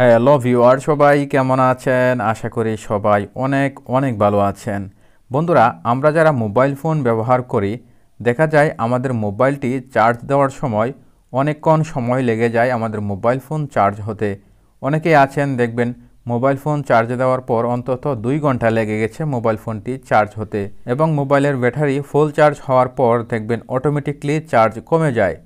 হ্যাঁ হ্যালো আর সবাই কেমন আছেন আশা করি সবাই অনেক অনেক ভালো আছেন বন্ধুরা আমরা যারা মোবাইল ফোন ব্যবহার করি দেখা যায় আমাদের মোবাইলটি চার্জ দেওয়ার সময় অনেকক্ষণ সময় লেগে যায় আমাদের মোবাইল ফোন চার্জ হতে অনেকেই আছেন দেখবেন মোবাইল ফোন চার্জ দেওয়ার পর অন্তত দুই ঘন্টা লেগে গেছে মোবাইল ফোনটি চার্জ হতে এবং মোবাইলের ব্যাটারি ফুল চার্জ হওয়ার পর দেখবেন অটোমেটিকলি চার্জ কমে যায়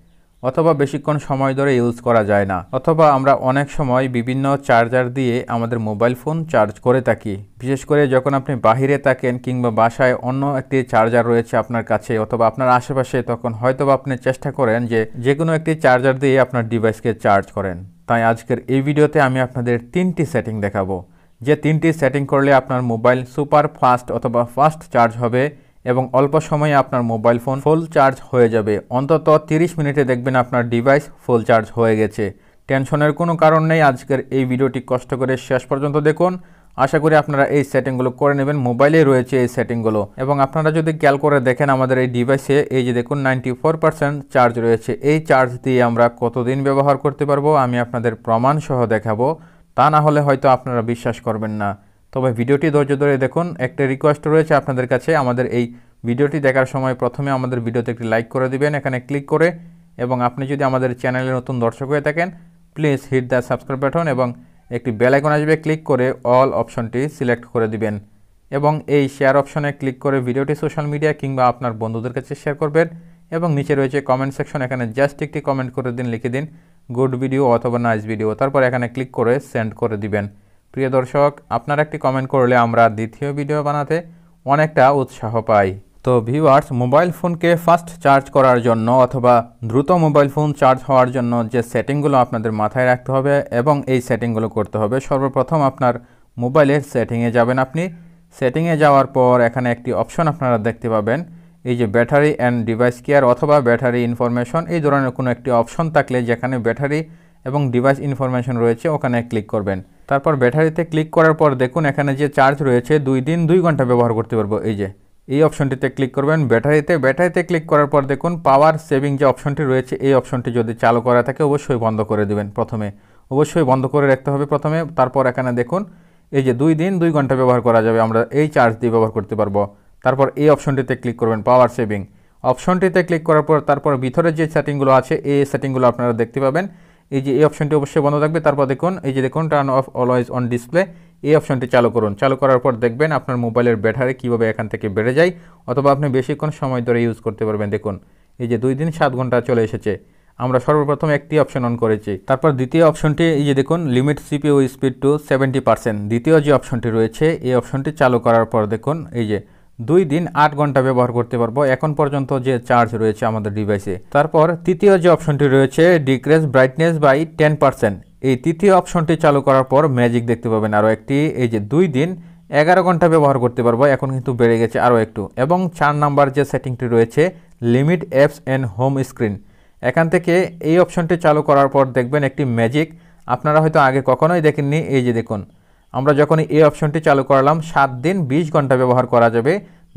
অথবা বেশিক্ষণ সময় ধরে ইউজ করা যায় না অথবা আমরা অনেক সময় বিভিন্ন চার্জার দিয়ে আমাদের মোবাইল ফোন চার্জ করে থাকি বিশেষ করে যখন আপনি বাহিরে থাকেন কিংবা বাসায় অন্য একটি চার্জার রয়েছে আপনার কাছে অথবা আপনার আশেপাশে তখন হয়তো আপনি চেষ্টা করেন যে যে কোনো একটি চার্জার দিয়ে আপনার ডিভাইসকে চার্জ করেন তাই আজকের এই ভিডিওতে আমি আপনাদের তিনটি সেটিং দেখাবো যে তিনটি সেটিং করলে আপনার মোবাইল সুপার ফাস্ট অথবা ফাস্ট চার্জ হবে এবং অল্প সময়ে আপনার মোবাইল ফোন ফুল চার্জ হয়ে যাবে অন্তত 30 মিনিটে দেখবেন আপনার ডিভাইস ফুল চার্জ হয়ে গেছে টেনশনের কোনো কারণ নেই আজকের এই ভিডিওটি কষ্ট করে শেষ পর্যন্ত দেখুন আশা করি আপনারা এই সেটিংগুলো করে নেবেন মোবাইলে রয়েছে এই সেটিংগুলো এবং আপনারা যদি ক্যাল করে দেখেন আমাদের এই ডিভাইসে এই যে দেখুন নাইনটি চার্জ রয়েছে এই চার্জ দিয়ে আমরা কতদিন ব্যবহার করতে পারবো আমি আপনাদের প্রমাণ সহ দেখাবো তা না হলে হয়তো আপনারা বিশ্বাস করবেন না তবে ভিডিওটি ধৈর্য ধরে দেখুন একটা রিকোয়েস্ট রয়েছে আপনাদের কাছে আমাদের এই ভিডিওটি দেখার সময় প্রথমে আমাদের ভিডিওতে একটি লাইক করে দিবেন এখানে ক্লিক করে এবং আপনি যদি আমাদের চ্যানেলে নতুন দর্শক হয়ে থাকেন please hit the subscribe button এবং একটি বেলাইকন আসবে ক্লিক করে অল অপশনটি সিলেক্ট করে দিবেন এবং এই শেয়ার অপশনে ক্লিক করে ভিডিওটি সোশ্যাল মিডিয়া কিংবা আপনার বন্ধুদের কাছে শেয়ার করবেন এবং নিচে রয়েছে কমেন্ট সেকশন এখানে জাস্ট একটি কমেন্ট করে দিন লিখে দিন গুড ভিডিও অথবা নাইস ভিডিও তারপর এখানে ক্লিক করে সেন্ড করে দিবেন প্রিয় দর্শক আপনার একটি কমেন্ট করলে আমরা দ্বিতীয় ভিডিও বানাতে অনেকটা উৎসাহ পাই তো ভিউয়ার্স মোবাইল ফোনকে ফাস্ট চার্জ করার জন্য অথবা দ্রুত মোবাইল ফোন চার্জ হওয়ার জন্য যে সেটিংগুলো আপনাদের মাথায় রাখতে হবে এবং এই সেটিংগুলো করতে হবে সর্বপ্রথম আপনার মোবাইলের সেটিংয়ে যাবেন আপনি সেটিংয়ে যাওয়ার পর এখানে একটি অপশন আপনারা দেখতে পাবেন এই যে ব্যাটারি অ্যান্ড ডিভাইস কেয়ার অথবা ব্যাটারি ইনফরমেশন এই ধরনের কোনো একটি অপশন থাকলে যেখানে ব্যাটারি এবং ডিভাইস ইনফরমেশন রয়েছে ওখানে ক্লিক করবেন তারপর ব্যাটারিতে ক্লিক করার পর দেখুন এখানে যে চার্জ রয়েছে দুই দিন দুই ঘন্টা ব্যবহার করতে পারবো এই যে এই অপশনটিতে ক্লিক করবেন ব্যাটারিতে ব্যাটারিতে ক্লিক করার পর দেখুন পাওয়ার সেভিং যে অপশনটি রয়েছে এই অপশনটি যদি চালু করা থাকে অবশ্যই বন্ধ করে দেবেন প্রথমে অবশ্যই বন্ধ করে রাখতে হবে প্রথমে তারপর এখানে দেখুন এই যে দুই দিন দুই ঘন্টা ব্যবহার করা যাবে আমরা এই চার্জ দিয়ে ব্যবহার করতে পারবো তারপর এই অপশনটিতে ক্লিক করবেন পাওয়ার সেভিং অপশনটিতে ক্লিক করার পর তারপর ভিতরে যে সেটিংগুলো আছে এই সেটিংগুলো আপনারা দেখতে পাবেন এই যে এই অপশনটি অবশ্যই বন্ধ থাকবে তারপর দেখুন এই যে দেখুন turn off always on display এই অপশনটি চালু করুন চালু করার পর দেখবেন আপনার মোবাইলের ব্যাটারি কীভাবে এখান থেকে বেড়ে যায় অথবা আপনি বেশিক্ষণ সময় ধরে ইউজ করতে পারবেন দেখুন এই যে দুই দিন সাত ঘন্টা চলে এসেছে আমরা সর্বপ্রথম একটি অপশন অন করেছি তারপর দ্বিতীয় অপশনটি এই যে দেখুন limit CPU speed to seventy percent দ্বিতীয় যে অপশনটি রয়েছে এই অপশনটি চালু করার পর দেখুন এই যে দুই দিন আট ঘন্টা ব্যবহার করতে পারবো এখন পর্যন্ত যে চার্জ রয়েছে আমাদের ডিভাইসে তারপর তৃতীয় যে অপশনটি রয়েছে decrease brightness by ten percent এই তৃতীয় অপশনটি চালু করার পর ম্যাজিক দেখতে পাবেন আরও একটি এই যে দুই দিন এগারো ঘন্টা ব্যবহার করতে পারবো এখন কিন্তু বেড়ে গেছে আরও একটু এবং চার নাম্বার যে সেটিংটি রয়েছে limit apps and home screen এখান থেকে এই অপশনটি চালু করার পর দেখবেন একটি ম্যাজিক আপনারা হয়তো আগে কখনোই দেখেননি এই যে দেখুন আমরা যখন এই অপশনটি চালু করলাম সাত দিন বিশ ঘন্টা ব্যবহার করা যাবে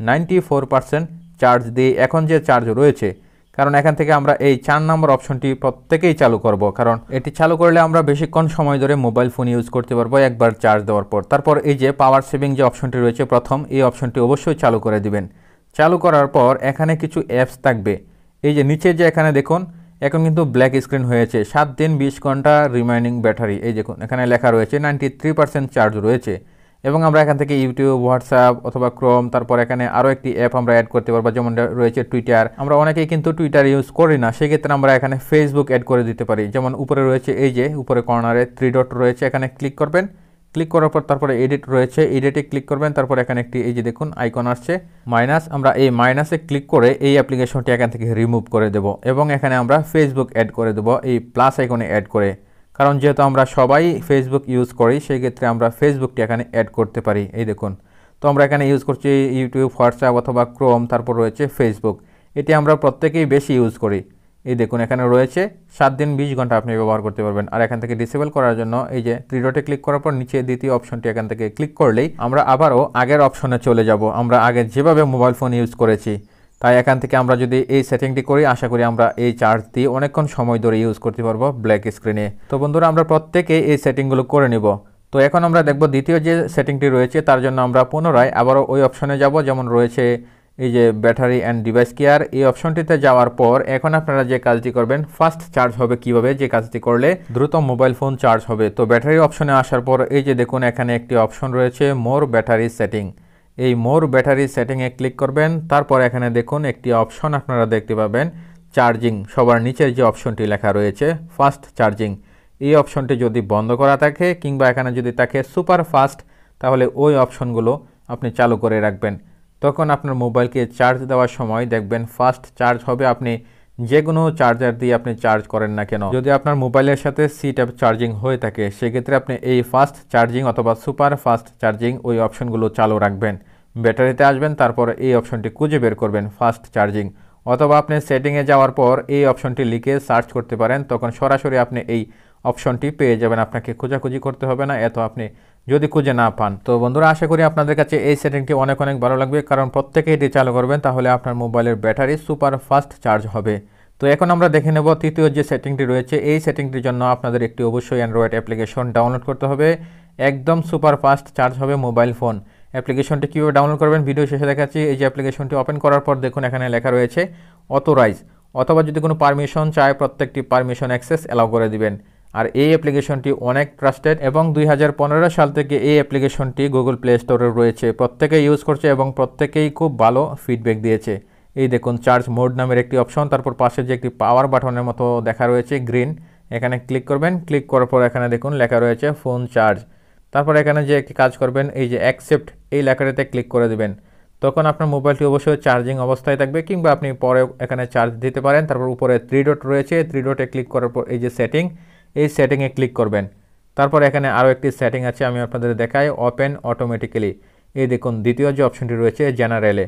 নাইনটি ফোর পার্সেন্ট চার্জ দিয়ে এখন যে চার্জ রয়েছে কারণ এখান থেকে আমরা এই চার নম্বর অপশনটি প্রত্যেকেই চালু করব কারণ এটি চালু করলে আমরা বেশিক্ষণ সময় ধরে মোবাইল ফোন ইউজ করতে পারবো একবার চার্জ দেওয়ার পর তারপর এই যে পাওয়ার সেভিং যে অপশনটি রয়েছে প্রথম এই অপশনটি অবশ্যই চালু করে দিবেন চালু করার পর এখানে কিছু অ্যাপস থাকবে এই যে নিচে যে এখানে দেখুন এখন কিন্তু ব্ল্যাক স্ক্রিন হয়েছে সাত দিন বিশ ঘন্টা রিমাইনিং ব্যাটারি এই দেখুন এখানে লেখা রয়েছে নাইনটি থ্রি পার্সেন্ট চার্জ রয়েছে এবং আমরা এখান থেকে ইউটিউব হোয়াটসঅ্যাপ অথবা ক্রোম তারপর এখানে আরও একটি অ্যাপ আমরা অ্যাড করতে পারবো যেমন রয়েছে টুইটার আমরা অনেকেই কিন্তু টুইটার ইউজ করি না সেক্ষেত্রে আমরা এখানে ফেসবুক অ্যাড করে দিতে পারি যেমন উপরে রয়েছে এই যে উপরে কর্নারে থ্রি ডট রয়েছে এখানে ক্লিক করবেন ক্লিক করার পর তারপরে এডিট রয়েছে এডিটে ক্লিক করবেন তারপর এখানে একটি এই যে দেখুন আইকন আসছে মাইনাস আমরা এই মাইনাসে ক্লিক করে এই অ্যাপ্লিকেশনটি এখান থেকে রিমুভ করে দেব এবং এখানে আমরা ফেসবুক অ্যাড করে দেব এই প্লাস আইকনে অ্যাড করে কারণ যেহেতু আমরা সবাই ফেসবুক ইউজ করি সেই ক্ষেত্রে আমরা ফেসবুকটি এখানে অ্যাড করতে পারি এই দেখুন তো আমরা এখানে ইউজ করছি ইউটিউব হোয়াটসঅ্যাপ অথবা ক্রোম তারপর রয়েছে ফেসবুক এটি আমরা প্রত্যেকেই বেশি ইউজ করি এই দেখুন এখানে রয়েছে সাত দিন বিশ ঘন্টা আপনি ব্যবহার করতে পারবেন আর এখান থেকে ডিসেবল করার জন্য এই যে ত্রিডোটে ক্লিক করার পর নিচে দ্বিতীয় অপশনটি এখান থেকে ক্লিক করলেই আমরা আবারও আগের অপশনে চলে যাব আমরা আগে যেভাবে মোবাইল ফোন ইউজ করেছি তাই এখান থেকে আমরা যদি এই সেটিংটি করি আশা করি আমরা এই চার্জ দিয়ে অনেকক্ষণ সময় ধরে ইউজ করতে পারবো ব্ল্যাক স্ক্রিনে তো বন্ধুরা আমরা প্রত্যেকে এই সেটিংগুলো করে নিব তো এখন আমরা দেখব দ্বিতীয় যে সেটিংটি রয়েছে তার জন্য আমরা পুনরায় আবারও ওই অপশনে যাব যেমন রয়েছে এই যে ব্যাটারি অ্যান্ড ডিভাইস কেয়ার এই অপশনটিতে যাওয়ার পর এখন আপনারা যে কাজটি করবেন ফাস্ট চার্জ হবে কিভাবে যে কাজটি করলে দ্রুত মোবাইল ফোন চার্জ হবে তো ব্যাটারি অপশনে আসার পর এই যে দেখুন এখানে একটি অপশন রয়েছে মোর ব্যাটারি সেটিং এই মোর ব্যাটারি সেটিংয়ে ক্লিক করবেন তারপর এখানে দেখুন একটি অপশন আপনারা দেখতে পাবেন চার্জিং সবার নিচের যে অপশনটি লেখা রয়েছে ফাস্ট চার্জিং এই অপশনটি যদি বন্ধ করা থাকে কিংবা এখানে যদি থাকে সুপার ফাস্ট তাহলে ওই অপশনগুলো আপনি চালু করে রাখবেন তখন আপনার মোবাইলকে চার্জ দেওয়ার সময় দেখবেন ফাস্ট চার্জ হবে আপনি যে কোনো চার্জার দিয়ে আপনি চার্জ করেন না কেন যদি আপনার মোবাইলের সাথে সিট ট্যাপ চার্জিং হয়ে থাকে সেক্ষেত্রে আপনি এই ফাস্ট চার্জিং অথবা সুপার ফাস্ট চার্জিং ওই অপশনগুলো চালু রাখবেন ব্যাটারিতে আসবেন তারপর এই অপশনটি খুঁজে বের করবেন ফাস্ট চার্জিং অথবা আপনি সেটিংয়ে যাওয়ার পর এই অপশনটি লিখে সার্চ করতে পারেন তখন সরাসরি আপনি এই অপশনটি পেয়ে যাবেন আপনাকে খোঁজাখুঁজি করতে হবে না এত আপনি যদি খুঁজে না পান তো বন্ধুরা আশা করি আপনাদের কাছে এই সেটিংটি অনেক অনেক ভালো লাগবে কারণ প্রত্যেকে এটি চালু করবেন তাহলে আপনার মোবাইলের ব্যাটারি সুপার ফাস্ট চার্জ হবে তো এখন আমরা দেখে নেব তৃতীয় যে সেটিংটি রয়েছে এই সেটিংটির জন্য আপনাদের একটি অবশ্যই অ্যান্ড্রয়েড অ্যাপ্লিকেশন ডাউনলোড করতে হবে একদম সুপার ফাস্ট চার্জ হবে মোবাইল ফোন অ্যাপ্লিকেশনটি কীভাবে ডাউনলোড করবেন ভিডিও শেষে দেখাচ্ছি এই যে অ্যাপ্লিকেশনটি ওপেন করার পর দেখুন এখানে লেখা রয়েছে অথোরাইজ অথবা যদি কোনো পারমিশন চায় প্রত্যেকটি পারমিশন অ্যাক্সেস অ্যালাউ করে দিবেন আর এই অ্যাপ্লিকেশনটি অনেক ট্রাস্টেড এবং দুই সাল থেকে এই অ্যাপ্লিকেশনটি গুগল প্লে স্টোরে রয়েছে প্রত্যেকে ইউজ করছে এবং প্রত্যেকেই খুব ভালো ফিডব্যাক দিয়েছে এই দেখুন চার্জ মোড নামের একটি অপশন তারপর পাশে যে একটি পাওয়ার বাটনের মতো দেখা রয়েছে গ্রিন এখানে ক্লিক করবেন ক্লিক করার পর এখানে দেখুন লেখা রয়েছে ফোন চার্জ তারপর এখানে যে একটি কাজ করবেন এই যে অ্যাকসেপ্ট এই লেখাটাতে ক্লিক করে দেবেন তখন আপনার মোবাইলটি অবশ্যই চার্জিং অবস্থায় থাকবে কিংবা আপনি পরে এখানে চার্জ দিতে পারেন তারপর উপরে থ্রি ডট রয়েছে থ্রি ডটে ক্লিক করার পর এই যে সেটিং এই সেটিংয়ে ক্লিক করবেন তারপর এখানে আরও একটি সেটিং আছে আমি আপনাদের দেখাই ওপেন অটোমেটিক্যালি এই দেখুন দ্বিতীয় যে অপশনটি রয়েছে জেনারেলে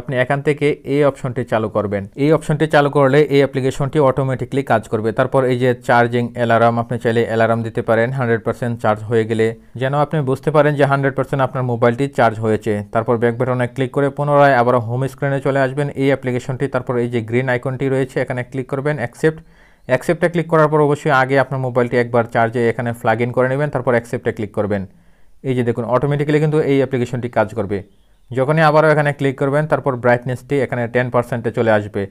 আপনি এখান থেকে এই অপশনটি চালু করবেন এই অপশনটি চালু করলে এই অ্যাপ্লিকেশনটি অটোমেটিকলি কাজ করবে তারপর এই যে চার্জিং অ্যালার্ম আপনি চাইলে অ্যালার্ম দিতে পারেন হান্ড্রেড পার্সেন্ট চার্জ হয়ে গেলে যেন আপনি বুঝতে পারেন যে হান্ড্রেড পার্সেন্ট আপনার মোবাইলটি চার্জ হয়েছে তারপর ব্যাক বেটনে ক্লিক করে পুনরায় আবার হোম স্ক্রিনে চলে আসবেন এই অ্যাপ্লিকেশনটি তারপর এই যে গ্রিন আইকনটি রয়েছে এখানে ক্লিক করবেন অ্যাকসেপ্ট অ্যাকসেপ্টে ক্লিক করার পর অবশ্যই আগে আপনার মোবাইলটি একবার চার্জে এখানে ফ্লাগ ইন করে নেবেন তারপর অ্যাকসেপ্টে ক্লিক করবেন এই যে দেখুন অটোমেটিক্যালি কিন্তু এই অ্যাপ্লিকেশনটি কাজ করবে যখনই আবারও এখানে ক্লিক করবেন তারপর ব্রাইটনেসটি এখানে টেন পার্সেন্টে চলে আসবে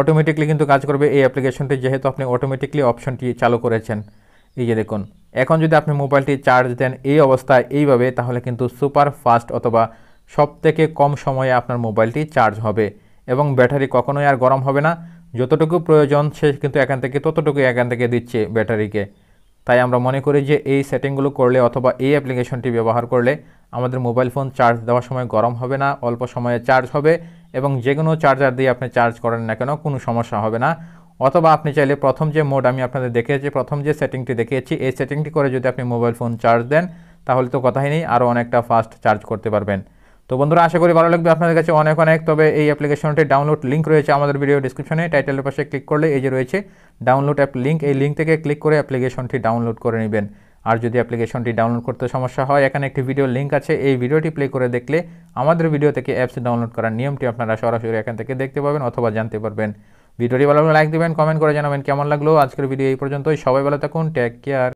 অটোমেটিকলি কিন্তু কাজ করবে এই অ্যাপ্লিকেশনটি যেহেতু আপনি অটোমেটিকলি অপশনটি চালু করেছেন এই যে দেখুন এখন যদি আপনি মোবাইলটি চার্জ দেন এই অবস্থায় এইভাবে তাহলে কিন্তু সুপার ফাস্ট অথবা সব থেকে কম সময়ে আপনার মোবাইলটি চার্জ হবে এবং ব্যাটারি কখনোই আর গরম হবে না যতটুকু প্রয়োজন সে কিন্তু এখান থেকে ততটুকু এখান থেকে দিচ্ছে ব্যাটারিকে তাই আমরা মনে করি যে এই সেটিংগুলো করলে অথবা এই অ্যাপ্লিকেশনটি ব্যবহার করলে আমাদের মোবাইল ফোন চার্জ দেওয়ার সময় গরম হবে না অল্প সময়ে চার্জ হবে এবং যে কোনো চার্জার দিয়ে আপনি চার্জ করেন না কেন কোনো সমস্যা হবে না অথবা আপনি চাইলে প্রথম যে মোড আমি আপনাদের দেখিয়েছি প্রথম যে সেটিংটি দেখিয়েছি এই সেটিংটি করে যদি আপনি মোবাইল ফোন চার্জ দেন তাহলে তো কথাই নেই আরও অনেকটা ফাস্ট চার্জ করতে পারবেন তো বন্ধুরা আশা করি ভালো লাগবে আপনাদের কাছে অনেক অনেক তবে এই অ্যাপ্লিকেশনটির ডাউনলোড লিঙ্ক রয়েছে আমাদের ভিডিও ডিসক্রিপশনে টাইটেলের পাশে ক্লিক করলে এই যে রয়েছে ডাউনলোড অ্যাপ লিঙ্ক এই লিঙ্ক থেকে ক্লিক করে অ্যাপ্লিকেশনটি ডাউনলোড করে নেবেন আর যদি অ্যাপ্লিকেশনটি ডাউনলোড করতে সমস্যা হয় এখানে একটি ভিডিও লিঙ্ক আছে এই ভিডিওটি প্লে করে দেখলে আমাদের ভিডিও থেকে অ্যাপস ডাউনলোড করার নিয়মটি আপনারা সরাসরি এখান থেকে দেখতে পাবেন অথবা জানতে পারবেন ভিডিওটি ভালো লাগলে লাইক দেবেন কমেন্ট করে জানাবেন কেমন লাগলো আজকের ভিডিও এই পর্যন্তই সবাই ভালো থাকুন টেক কেয়ার